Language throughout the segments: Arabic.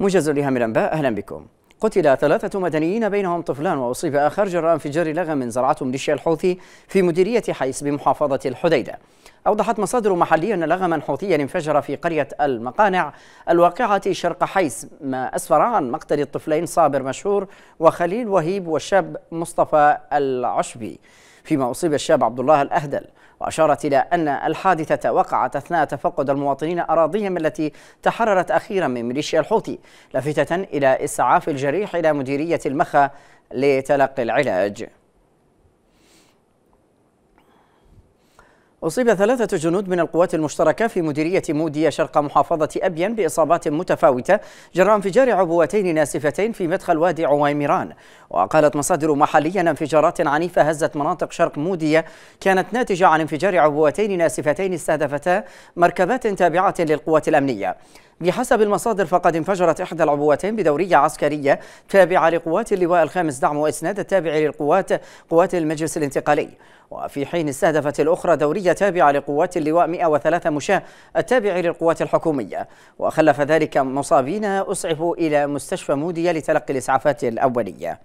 موجز لهم الأنباء أهلا بكم قتل ثلاثة مدنيين بينهم طفلان وأصيب آخر جراء انفجار لغم زرعته ميليشيا الحوثي في مديرية حيس بمحافظة الحديدة أوضحت مصادر محلية أن لغما حوثيا انفجر في قرية المقانع الواقعة شرق حيس ما أسفر عن مقتل الطفلين صابر مشهور وخليل وهيب والشاب مصطفى العشبي فيما أصيب الشاب عبد الله الأهدل وأشارت إلى أن الحادثة وقعت أثناء تفقد المواطنين أراضيهم التي تحررت أخيرا من ميليشيا الحوثي لافتة إلى إسعاف الجريح إلى مديرية المخا لتلقي العلاج أصيب ثلاثة جنود من القوات المشتركة في مديرية مودية شرق محافظة أبين بإصابات متفاوتة جراء انفجار عبوتين ناسفتين في مدخل وادي عويمران وقالت مصادر محلية أن انفجارات عنيفة هزت مناطق شرق مودية كانت ناتجة عن انفجار عبوتين ناسفتين استهدفتا مركبات تابعة للقوات الأمنية بحسب المصادر فقد انفجرت إحدى العبوتين بدورية عسكرية تابعة لقوات اللواء الخامس دعم وإسناد التابع للقوات قوات المجلس الانتقالي وفي حين استهدفت الأخرى دورية تابعة لقوات اللواء 103 مشاة التابع للقوات الحكومية وخلف ذلك مصابين أسعفوا إلى مستشفى مودية لتلقي الإسعافات الأولية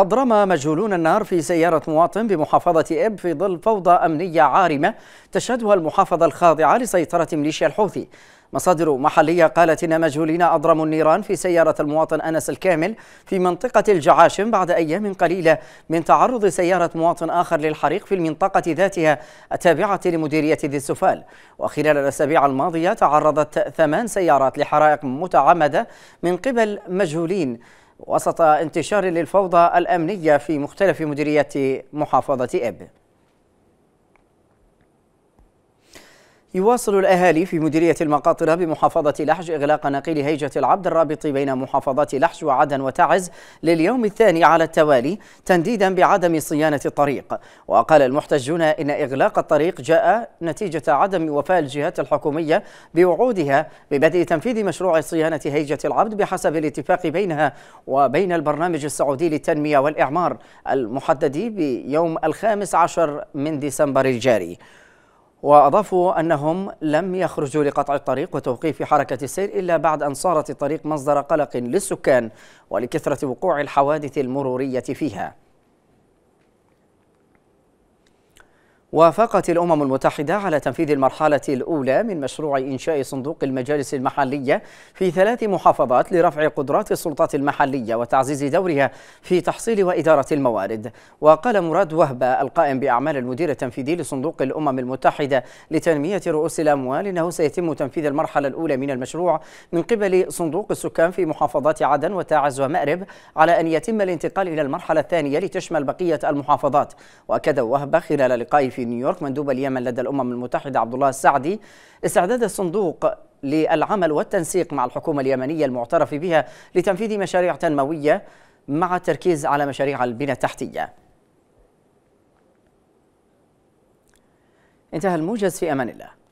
أضرم مجهولون النار في سيارة مواطن بمحافظة إب في ظل فوضى أمنية عارمة تشهدها المحافظة الخاضعة لسيطرة ميليشيا الحوثي مصادر محلية قالت إن مجهولين أضرموا النيران في سيارة المواطن أنس الكامل في منطقة الجعاشم بعد أيام قليلة من تعرض سيارة مواطن آخر للحريق في المنطقة ذاتها التابعة لمديرية ذي السفال وخلال الأسابيع الماضية تعرضت ثمان سيارات لحرائق متعمدة من قبل مجهولين وسط انتشار للفوضى الأمنية في مختلف مديريات محافظة إب يواصل الأهالي في مديرية المقاطرة بمحافظة لحج إغلاق نقيل هيجة العبد الرابط بين محافظات لحج وعدن وتعز لليوم الثاني على التوالي تنديدا بعدم صيانة الطريق وقال المحتجون إن إغلاق الطريق جاء نتيجة عدم وفاء الجهات الحكومية بوعودها ببدء تنفيذ مشروع صيانة هيجة العبد بحسب الاتفاق بينها وبين البرنامج السعودي للتنمية والإعمار المحدد بيوم الخامس عشر من ديسمبر الجاري وأضافوا أنهم لم يخرجوا لقطع الطريق وتوقيف حركة السير إلا بعد أن صارت الطريق مصدر قلق للسكان ولكثرة وقوع الحوادث المرورية فيها وافقت الأمم المتحدة على تنفيذ المرحلة الأولى من مشروع إنشاء صندوق المجالس المحلية في ثلاث محافظات لرفع قدرات السلطات المحلية وتعزيز دورها في تحصيل وإدارة الموارد وقال مراد وهبة القائم بأعمال المدير التنفيذي لصندوق الأمم المتحدة لتنمية رؤوس الأموال إنه سيتم تنفيذ المرحلة الأولى من المشروع من قبل صندوق السكان في محافظات عدن وتاعز ومأرب على أن يتم الانتقال إلى المرحلة الثانية لتشمل بقية المحافظات وأكد وهبة خلال لقائه في نيويورك مندوب اليمن لدى الأمم المتحدة عبد الله السعدي استعداد الصندوق للعمل والتنسيق مع الحكومة اليمنية المعترف بها لتنفيذ مشاريع تنموية مع التركيز على مشاريع البنى التحتية انتهى الموجز في أمان الله